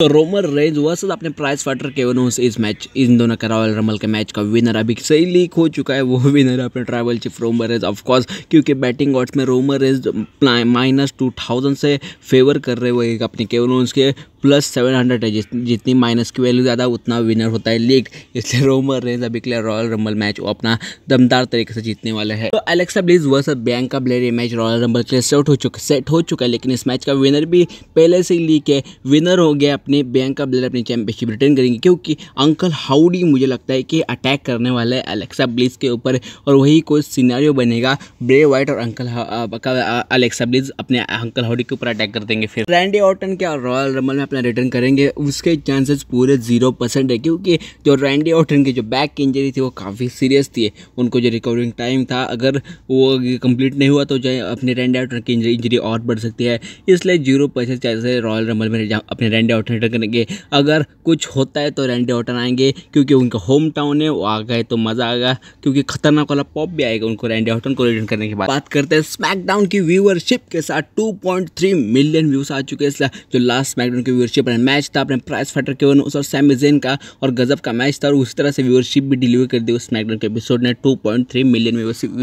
तो Roman Reigns versus अपने prize fighter Kevin Owens इस मैच इन दोनों का रॉयल रमल के मैच का विनर अभी सही लीक हो चुका है वो विनर अपने tribal chief Roman Reigns of course क्योंकि बैटिंग ऑट्स में Roman Reigns minus two thousand से फेवर कर रहे हुए अपने केवन होस के प्लस सेवन हंड्रेड है जिस जितनी माइनस की वैल्यू ज़्यादा उतना विनर होता है लीग इसलिए रोमर रेंज अभी के लिए रॉयल रंबल मैच वो अपना दमदार तरीके से जीतने वाले हैं तो अलेक्सा ब्लीज वर्स बैंक का प्लेयर ये मैच रॉयल रंबल के लिए सेट हो चुका सेट हो चुका है लेकिन इस मैच का विनर भी पहले से ही लीग है विनर हो गया अपने बैंक का प्लेयर अपनी चैंपियनशिप रिटर्न करेंगे क्योंकि अंकल हाउडी मुझे लगता है कि अटैक करने वाला है अलेक्सा ब्लीज के ऊपर और वही कोई सीनारियो बनेगा ब्रे वाइट और अंकल अलेक्सा ब्लीज अपने अंकल हाउडी के ऊपर अटैक कर देंगे फिर रैंडी ऑटन क्या रॉयल रंबल में अपना रिटर्न करेंगे उसके चांसेस पूरे जीरो परसेंट है क्योंकि जो रैंडी ऑटन की जो बैक की इंजरी थी वो काफ़ी सीरियस थी उनको जो रिकवरिंग टाइम था अगर वो कंप्लीट नहीं हुआ तो जो अपने रैंडी ऑटन की इंजरी इंजरी और बढ़ सकती है इसलिए zero percent chances Royal Rumble में अपने रैंडी ऑटन रिटर्न करेंगे अगर कुछ होता है तो रैंडी ऑटन आएंगे क्योंकि उनका होम टाउन है वो आ गए तो मज़ा आएगा क्योंकि खतरनाक वाला पॉप भी आएगा उनको रैंडी ऑटन को रिटर्न करने के बाद बात करते हैं स्मैकडाउन की व्यूअरशिप के साथ टू मिलियन व्यूज आ चुके हैं इसलिए जो लास्ट स्मैकडाउन के व्यूअरशिप रन मैच था अपने प्राइस फाइटर केवन उस और सैम जेन का और गजब का मैच था और उस तरह से व्यूअरशिप भी डिलीवर कर दी उस स्मैकडाउन के एपिसोड ने 2.3 मिलियन व्यूअर्स